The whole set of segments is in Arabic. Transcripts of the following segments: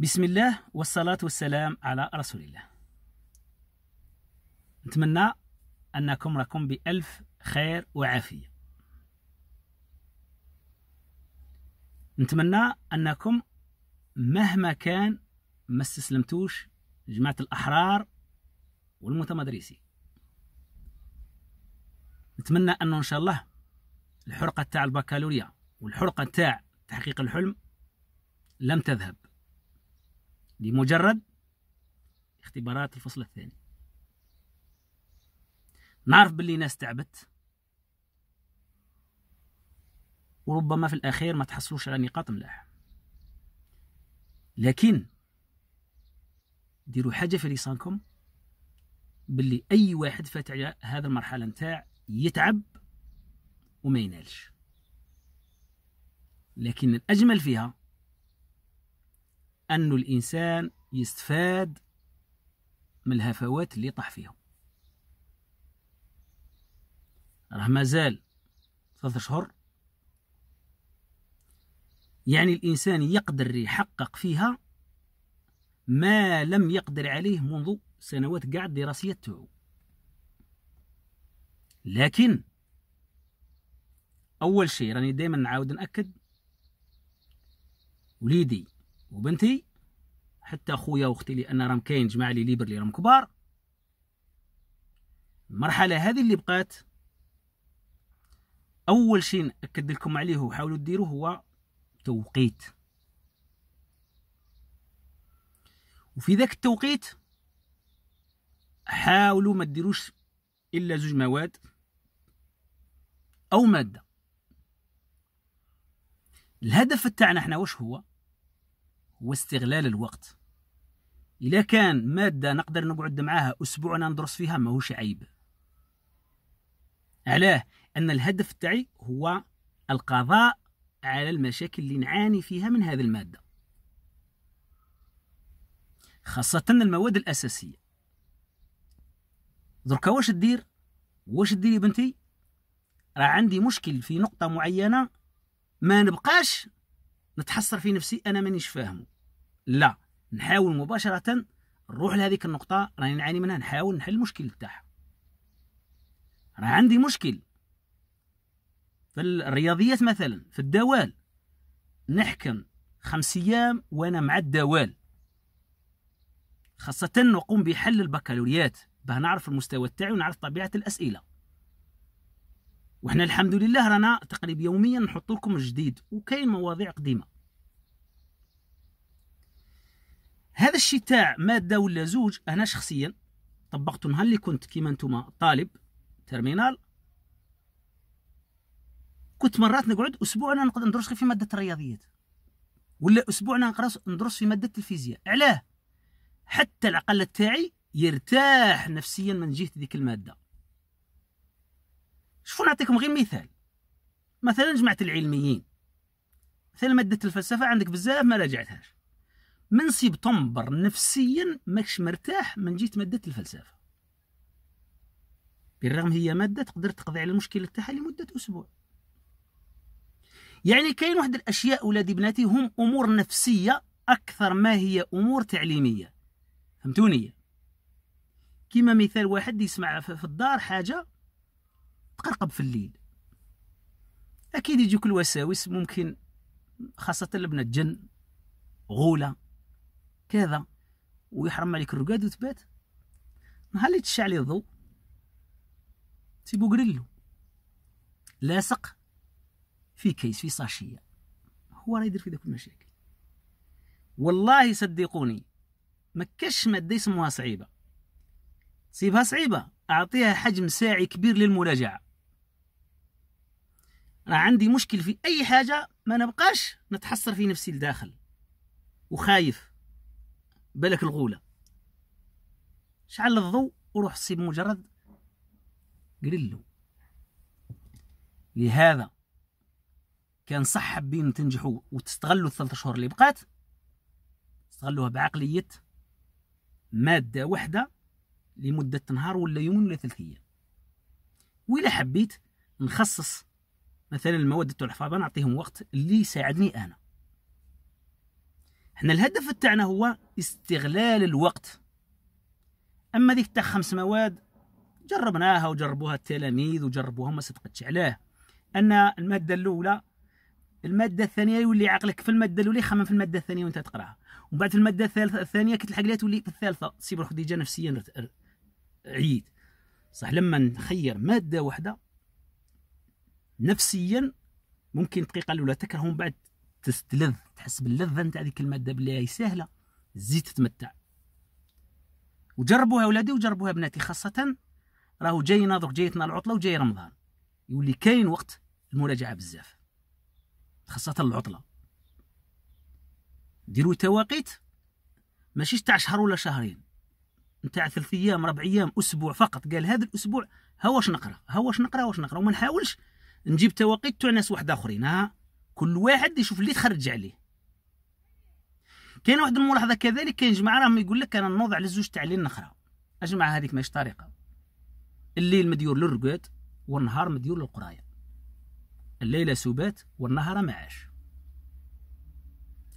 بسم الله والصلاة والسلام على رسول الله نتمنى أنكم راكم بألف خير وعافية نتمنى أنكم مهما كان ما استسلمتوش جماعة الأحرار والمتمدرسي نتمنى أنه إن شاء الله الحرقة تاع البكالوريا والحرقة تاع تحقيق الحلم لم تذهب لمجرد اختبارات الفصل الثاني نعرف باللي ناس تعبت وربما في الأخير ما تحصلوش على نقاط ملاح لكن ديروا حاجة في لسانكم باللي أي واحد فات على هذا المرحلة نتاع يتعب وما ينالش لكن الأجمل فيها أن الإنسان يستفاد من الهفوات اللي طاح فيهم راه مازال ثلاثة أشهر يعني الإنسان يقدر يحقق فيها ما لم يقدر عليه منذ سنوات قاع الدراسية تاعو لكن أول شيء راني دائما نعاود نأكد وليدي وبنتي حتى اخويا واختي لان راهم كاين جماعه لي ليبر لي راهم كبار المرحله هذه اللي بقات اول شيء ناكد لكم عليه وحاولوا ديروه هو توقيت وفي ذاك التوقيت حاولوا ما ديروش الا زوج مواد او ماده الهدف تاعنا احنا واش هو واستغلال الوقت إذا كان مادة نقدر نقعد معاها أسبوع ندرس فيها ماهوش عيب علاه أن الهدف تاعي هو القضاء على المشاكل اللي نعاني فيها من هذه المادة خاصة المواد الأساسية دركا واش دير واش يا بنتي راه عندي مشكل في نقطة معينة ما نبقاش نتحسر في نفسي أنا مانيش فاهمه لا نحاول مباشره نروح لهذيك النقطه راني نعاني منها نحاول نحل المشكل تاعها راه عندي مشكل في الرياضيات مثلا في الدوال نحكم خمس ايام وانا مع الدوال خاصة نقوم بحل البكالوريات باه نعرف المستوى تاعي ونعرف طبيعة الأسئلة وحنا الحمد لله رانا تقريبا يوميا نحط لكم الجديد وكاين مواضيع قديمة هذا الشيء تاع ماده ولا زوج انا شخصيا طبقته نهار اللي كنت كيما نتوما طالب ترمينال كنت مرات نقعد اسبوع انا نقدر ندرس غير في ماده الرياضيات ولا اسبوع انا ندرس في ماده الفيزياء علاه حتى العقل تاعي يرتاح نفسيا من جهه ذيك الماده شوفوا نعطيكم غير مثال مثلا جماعه العلميين مثلا ماده الفلسفه عندك بزاف ما راجعتهاش من سبتمبر نفسيا ماكش مرتاح من جيت ماده الفلسفه بالرغم هي ماده تقدر تقضي على المشكله تاعها لمده اسبوع يعني كاين واحد الاشياء ولادي بناتي هم امور نفسيه اكثر ما هي امور تعليميه فهمتوني كيما مثال واحد يسمع في الدار حاجه تقرقب في الليل اكيد يجيك الوساوس ممكن خاصه لبنات جن غوله كذا ويحرم عليك الرقاد وتبات نهار اللي تشع عليه الضوء تيبو قرلو لاصق في كيس في صاشيه هو راه يدير في ذاك المشاكل والله صدقوني ما كاش ماده يسموها صعيبه سيبها صعيبه اعطيها حجم ساعي كبير للمراجعه انا عندي مشكل في اي حاجه ما نبقاش نتحسر في نفسي لداخل وخايف بالك الغوله شعل الضوء وروح سيب مجرد قريلو لهذا كان صح حابين تنجحوا وتستغلوا الثلاث شهور اللي بقات استغلوها بعقليه ماده واحده لمده نهار ولا يوم ولا ثلاث ايام وإلا حبيت نخصص مثلا المواد تاع الحفاظه نعطيهم وقت اللي يساعدني انا حنا الهدف تاعنا هو استغلال الوقت اما ذيك تاع خمس مواد جربناها وجربوها التلاميذ وجربوها ما صدقتش علاه ان الماده الاولى الماده الثانيه يولي عقلك في الماده الاولى يخمم في الماده الثانيه وانت تقراها ومن بعد في الماده الثالثه الثانيه كي تلحق تولي في الثالثه سيب خديجه نفسيا عيد صح لما نخير ماده واحده نفسيا ممكن الدقيقه الاولى تكرههم بعد تستلذ تحس باللذه نتاع ذيك الماده بلي هي سهله زيد تتمتع وجربوها ولادي وجربوها بناتي خاصه راهو جاي دوك جايتنا العطله وجاي رمضان يولي كاين وقت المراجعه بزاف خاصه العطله ديروا تواقيت ماشي تاع شهر ولا شهرين نتاع ثلاث ايام ربع ايام اسبوع فقط قال هذا الاسبوع ها واش نقرا ها واش نقرا واش نقرا وما نحاولش نجيب تواقيت تاع ناس واحد اخرين ها كل واحد يشوف اللي تخرج عليه كاين واحد الملاحظه كذلك كاين جماعه راهم يقول لك انا نوض على زوج تاع الليل نخرا اجمع هذيك ماشي طريقه الليل مديور للرقاد والنهار مديور للقرايه الليله سبات والنهار معاش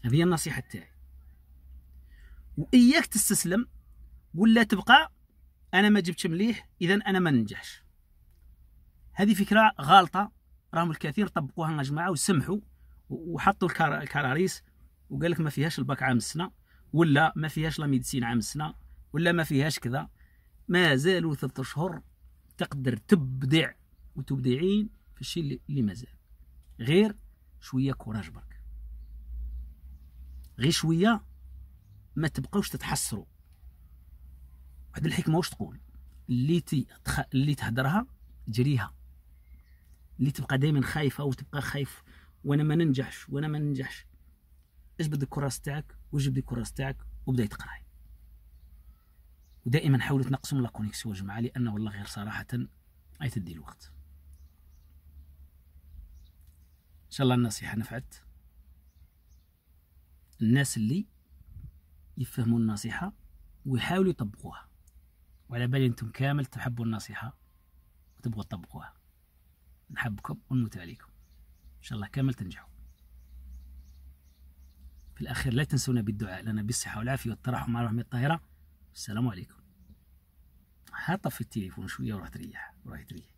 هذه هي النصيحه تاعي واياك تستسلم ولا تبقى انا ما جبتش مليح اذا انا ما ننجحش هذه فكره غالطه راهم الكثير طبقوها يا جماعه وسمحوا وحطوا الكراريس وقال لك ما فيهاش الباك عام السنه ولا ما فيهاش لا ميديسين عام السنه ولا ما فيهاش كذا ما زالوا ثلاث اشهر تقدر تبدع وتبدعين في الشيء اللي مازال غير شويه كوراج برك غير شويه ما تبقاوش تتحسروا واحد الحكمه واش تقول اللي تخ... اللي تهدرها جريها اللي تبقى دائما خايفه وتبقى خايف وانا ما ننجحش وانا ما ننجحش اجبد الكراس تاعك وجبد الكراس تاعك وبدا تقراي ودائما حاولوا تنقصوا من لاكونيكسيون يا جماعه لان والله غير صراحه اي تدي الوقت ان شاء الله النصيحه نفعت الناس اللي يفهموا النصيحه ويحاولوا يطبقوها وعلى بالي انتم كامل تحبوا النصيحه وتبغوا تطبقوها نحبكم ونموت عليكم ان شاء الله كامل تنجحوا في الاخير لا تنسونا بالدعاء لنا بالصحه والعافيه والترحم على رحمه الطاهره السلام عليكم حاطه في التليفون شويه وراح تريح وراح تريح